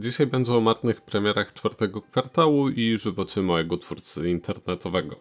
Dzisiaj będzie o marnych premierach czwartego kwartału i żywocie małego twórcy internetowego.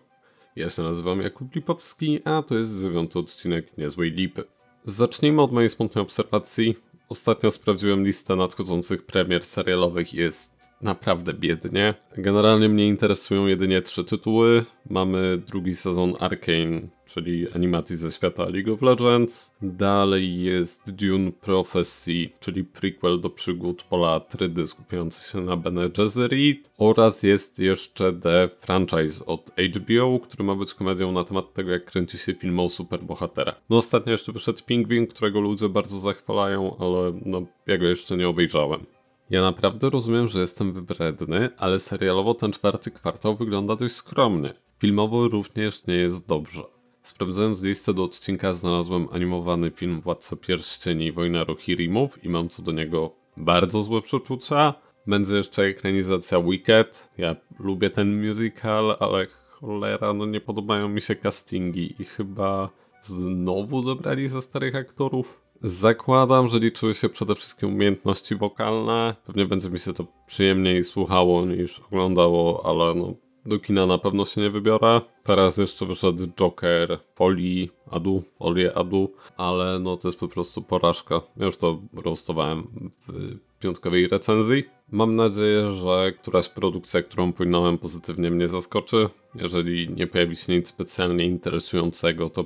Ja się nazywam Jakub Lipowski, a to jest dziewiąty odcinek Niezłej Lipy. Zacznijmy od mojej smutnej obserwacji. Ostatnio sprawdziłem listę nadchodzących premier serialowych i jest naprawdę biednie. Generalnie mnie interesują jedynie trzy tytuły. Mamy drugi sezon Arcane, czyli animacji ze świata League of Legends. Dalej jest Dune Prophecy, czyli prequel do przygód Pola Atrydy skupiający się na Bene Gesserit. Oraz jest jeszcze The Franchise od HBO, który ma być komedią na temat tego, jak kręci się film o superbohatera. No ostatnio jeszcze wyszedł Pingwin, którego ludzie bardzo zachwalają, ale no, ja go jeszcze nie obejrzałem. Ja naprawdę rozumiem, że jestem wybredny, ale serialowo ten czwarty kwartał wygląda dość skromnie. Filmowo również nie jest dobrze. Sprawdzając listę do odcinka znalazłem animowany film Władca Pierścieni Wojna Rohirrimów i mam co do niego bardzo złe przeczucia. Będzie jeszcze ekranizacja Wicked. Ja lubię ten musical, ale cholera, no nie podobają mi się castingi i chyba znowu dobrali ze starych aktorów. Zakładam, że liczyły się przede wszystkim umiejętności wokalne. Pewnie będzie mi się to przyjemniej słuchało niż oglądało, ale no, do kina na pewno się nie wybiorę. Teraz jeszcze wyszedł Joker, Folii, Adu, Folie Adu, ale no to jest po prostu porażka. Ja już to roastowałem w piątkowej recenzji. Mam nadzieję, że któraś produkcja, którą płynąłem pozytywnie mnie zaskoczy. Jeżeli nie pojawi się nic specjalnie interesującego, to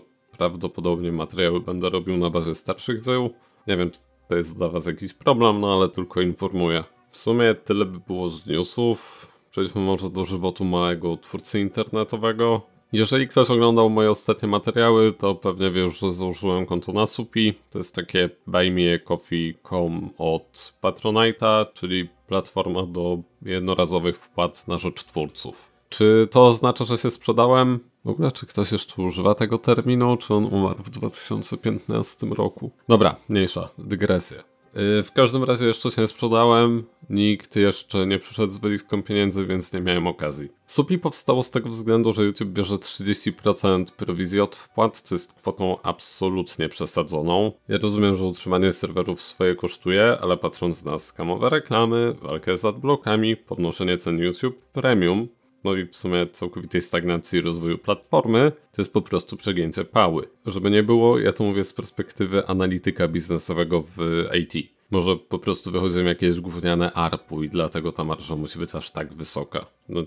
prawdopodobnie materiały będę robił na bazie starszych dzieł. Nie wiem, czy to jest dla Was jakiś problem, no ale tylko informuję. W sumie tyle by było z newsów. Przejdźmy może do żywotu małego twórcy internetowego. Jeżeli ktoś oglądał moje ostatnie materiały, to pewnie wie już, że założyłem konto na Supi. To jest takie buymeacoffee.com od Patronite'a, czyli platforma do jednorazowych wpłat na rzecz twórców. Czy to oznacza, że się sprzedałem? W ogóle, czy ktoś jeszcze używa tego terminu, czy on umarł w 2015 roku? Dobra, mniejsza, dygresja. Yy, w każdym razie jeszcze się nie sprzedałem, nikt jeszcze nie przyszedł z wyliczką pieniędzy, więc nie miałem okazji. Supli powstało z tego względu, że YouTube bierze 30% prowizji od wpłat, co jest kwotą absolutnie przesadzoną. Ja rozumiem, że utrzymanie serwerów swoje kosztuje, ale patrząc na skamowe reklamy, walkę z adblockami, podnoszenie cen YouTube Premium, no i w sumie całkowitej stagnacji rozwoju platformy, to jest po prostu przegięcie pały. Żeby nie było, ja to mówię z perspektywy analityka biznesowego w IT. Może po prostu wychodzą jakieś gówniane ARPU i dlatego ta marża musi być aż tak wysoka. No,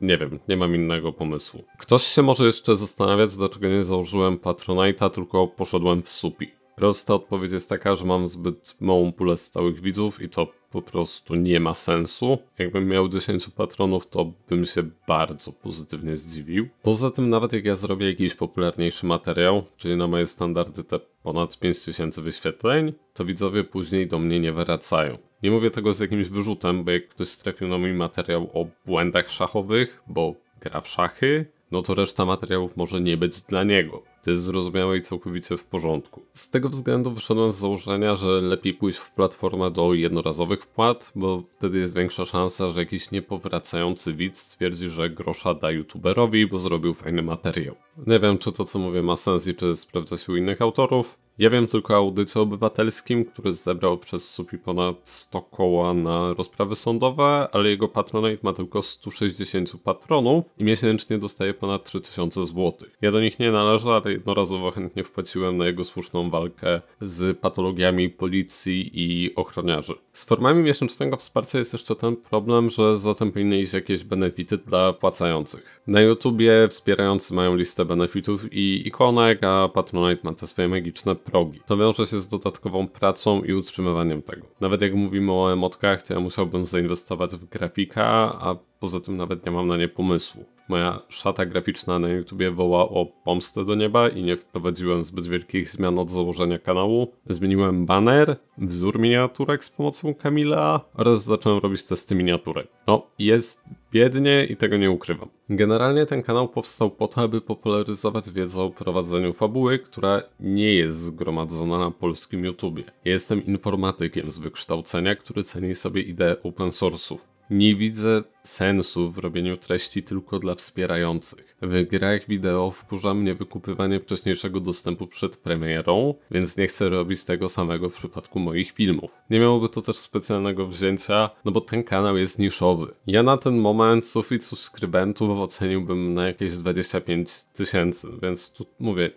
nie wiem, nie mam innego pomysłu. Ktoś się może jeszcze zastanawiać, dlaczego nie założyłem Patronite'a, tylko poszedłem w SUPI. Prosta odpowiedź jest taka, że mam zbyt małą pulę stałych widzów i to po prostu nie ma sensu. Jakbym miał 10 patronów, to bym się bardzo pozytywnie zdziwił. Poza tym nawet jak ja zrobię jakiś popularniejszy materiał, czyli na moje standardy te ponad 5000 wyświetleń, to widzowie później do mnie nie wracają. Nie mówię tego z jakimś wyrzutem, bo jak ktoś strefił na mój materiał o błędach szachowych, bo gra w szachy, no to reszta materiałów może nie być dla niego. To jest zrozumiałe i całkowicie w porządku. Z tego względu wyszedłem z założenia, że lepiej pójść w platformę do jednorazowych wpłat, bo wtedy jest większa szansa, że jakiś niepowracający widz stwierdzi, że grosza da youtuberowi, bo zrobił fajny materiał. Nie wiem, czy to co mówię ma sens i czy sprawdza się u innych autorów, ja wiem tylko o audycie obywatelskim, który zebrał przez SUPI ponad 100 koła na rozprawy sądowe, ale jego patronat ma tylko 160 patronów i miesięcznie dostaje ponad 3000 zł. Ja do nich nie należę, ale jednorazowo chętnie wpłaciłem na jego słuszną walkę z patologiami policji i ochroniarzy. Z formami miesięcznego wsparcia jest jeszcze ten problem, że zatem powinny iść jakieś benefity dla płacających. Na YouTubie wspierający mają listę benefitów i ikonek, a Patronite ma te swoje magiczne progi. To wiąże się z dodatkową pracą i utrzymywaniem tego. Nawet jak mówimy o emotkach, to ja musiałbym zainwestować w grafika, a Poza tym nawet nie mam na nie pomysłu. Moja szata graficzna na YouTubie woła o pomstę do nieba i nie wprowadziłem zbyt wielkich zmian od założenia kanału. Zmieniłem banner, wzór miniaturek z pomocą Kamila oraz zacząłem robić testy miniaturek. No, jest biednie i tego nie ukrywam. Generalnie ten kanał powstał po to, aby popularyzować wiedzę o prowadzeniu fabuły, która nie jest zgromadzona na polskim YouTubie. jestem informatykiem z wykształcenia, który ceni sobie ideę open source'ów. Nie widzę sensu w robieniu treści tylko dla wspierających. W grach wideo wkurza mnie wykupywanie wcześniejszego dostępu przed premierą, więc nie chcę robić tego samego w przypadku moich filmów. Nie miałoby to też specjalnego wzięcia, no bo ten kanał jest niszowy. Ja na ten moment sufit subskrybentów oceniłbym na jakieś 25 tysięcy, więc tu mówię,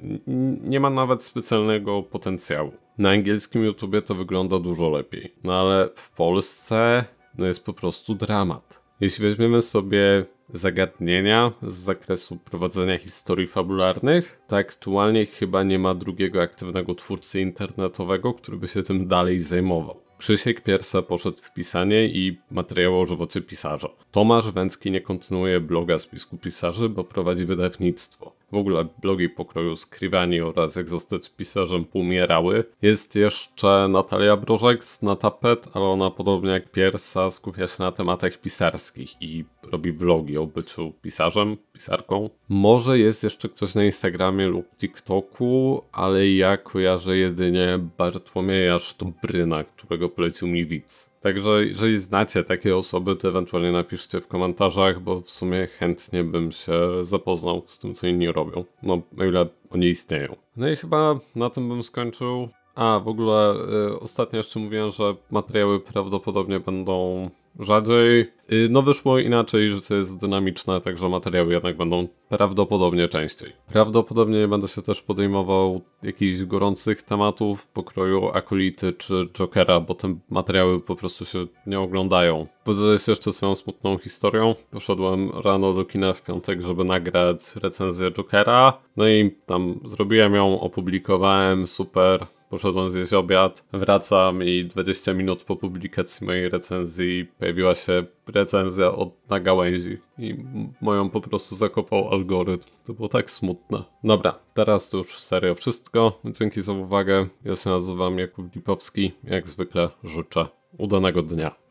nie ma nawet specjalnego potencjału. Na angielskim YouTubie to wygląda dużo lepiej, no ale w Polsce no jest po prostu dramat. Jeśli weźmiemy sobie zagadnienia z zakresu prowadzenia historii fabularnych, to aktualnie chyba nie ma drugiego aktywnego twórcy internetowego, który by się tym dalej zajmował. Krzysiek Piersa poszedł w pisanie i materiał o żywocie pisarza. Tomasz Węcki nie kontynuuje bloga Spisku Pisarzy, bo prowadzi wydawnictwo w ogóle blogi pokroju Skrivani oraz jak zostać pisarzem poumierały. Jest jeszcze Natalia Brożek z Natapet, ale ona podobnie jak Piersa skupia się na tematach pisarskich i robi vlogi o byciu pisarzem, pisarką. Może jest jeszcze ktoś na Instagramie lub TikToku, ale ja kojarzę jedynie Bartłomieja Sztobryna, którego polecił mi widz. Także jeżeli znacie takie osoby, to ewentualnie napiszcie w komentarzach, bo w sumie chętnie bym się zapoznał z tym, co inni robią. No, o ile oni istnieją. No i chyba na tym bym skończył. A, w ogóle y, ostatnio jeszcze mówiłem, że materiały prawdopodobnie będą rzadziej. Y, no wyszło inaczej, że to jest dynamiczne, także materiały jednak będą prawdopodobnie częściej. Prawdopodobnie nie będę się też podejmował jakichś gorących tematów pokroju Akolity czy Jokera, bo te materiały po prostu się nie oglądają. Podzielę się jeszcze swoją smutną historią. Poszedłem rano do kina w piątek, żeby nagrać recenzję Jokera, no i tam zrobiłem ją, opublikowałem, super, poszedłem zjeść obiad, wracam i 20 minut po publikacji mojej recenzji pojawiła się recenzja od na gałęzi i moją po prostu zakopał algorytm. To było tak smutne. Dobra, teraz to już serio wszystko. Dzięki za uwagę. Ja się nazywam Jakub Lipowski. Jak zwykle życzę udanego dnia.